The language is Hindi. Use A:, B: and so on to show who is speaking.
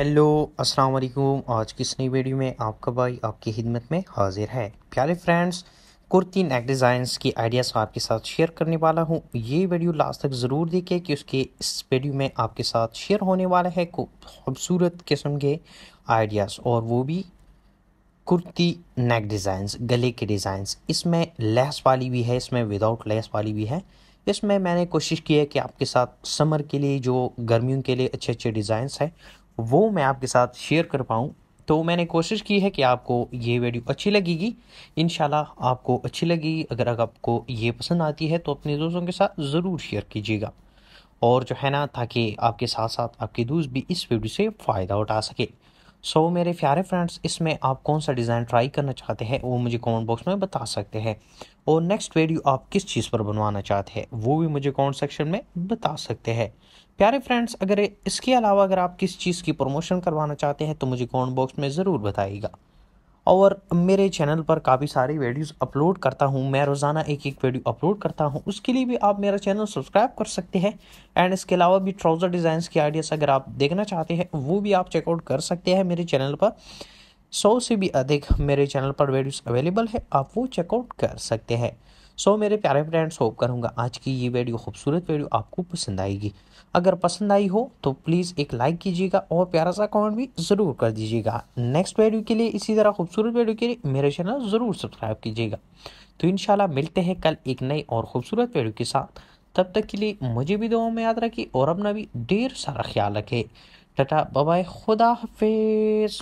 A: हेलो अस्सलाम वालेकुम आज की इस नई वीडियो में आपका भाई आपकी खिदमत में हाजिर है प्यारे फ्रेंड्स कुर्ती नेक डिज़ाइंस की आइडियाज़ आपके साथ शेयर करने वाला हूँ ये वीडियो लास्ट तक ज़रूर देखिए कि उसके इस वीडियो में आपके साथ शेयर होने वाला है खूबसूरत किस्म के आइडियाज़ और वो भी कुर्ती नेक डिज़ाइंस गले के डिज़ाइंस इसमें लेस वाली भी है इसमें विदाउट लेस वाली भी है इसमें मैंने कोशिश की है कि आपके साथ समर के लिए जो गर्मियों के लिए अच्छे अच्छे डिज़ाइंस हैं वो मैं आपके साथ शेयर कर पाऊँ तो मैंने कोशिश की है कि आपको ये वीडियो अच्छी लगेगी इन आपको अच्छी लगेगी अगर आपको ये पसंद आती है तो अपने दोस्तों के साथ ज़रूर शेयर कीजिएगा और जो है ना ताकि आपके साथ साथ आपके दोस्त भी इस वीडियो से फ़ायदा उठा सके सो so, मेरे प्यारे फ्रेंड्स इसमें आप कौन सा डिज़ाइन ट्राई करना चाहते हैं वो मुझे कमेंट बॉक्स में बता सकते हैं और नेक्स्ट वीडियो आप किस चीज़ पर बनवाना चाहते हैं वो भी मुझे कमेंट सेक्शन में बता सकते हैं प्यारे फ्रेंड्स अगर इसके अलावा अगर आप किस चीज़ की प्रमोशन करवाना चाहते हैं तो मुझे कमेंट बॉक्स में ज़रूर बताइएगा और मेरे चैनल पर काफ़ी सारी वीडियोस अपलोड करता हूँ मैं रोज़ाना एक एक वीडियो अपलोड करता हूँ उसके लिए भी आप मेरा चैनल सब्सक्राइब कर सकते हैं एंड इसके अलावा भी ट्राउज़र डिज़ाइंस के आइडियाज़ अगर आप देखना चाहते हैं वो भी आप चेकआउट कर सकते हैं मेरे चैनल पर सौ से भी अधिक मेरे चैनल पर वीडियोज़ अवेलेबल है आप वो चेकआउट कर सकते हैं सो मेरे प्यारे फ्रेंड्स होप करूँगा आज की ये वीडियो खूबसूरत वीडियो आपको पसंद आएगी अगर पसंद आई हो तो प्लीज़ एक लाइक कीजिएगा और प्यारा सा कमेंट भी ज़रूर कर दीजिएगा नेक्स्ट वीडियो के लिए इसी तरह खूबसूरत वीडियो के लिए मेरे चैनल ज़रूर सब्सक्राइब कीजिएगा तो इन मिलते हैं कल एक नई और ख़ूबसूरत वीडियो के साथ तब तक के लिए मुझे भी दुआ में याद रखिए और अपना भी ढेर सारा ख्याल रखें टाटा बबाई खुदा हाफिज़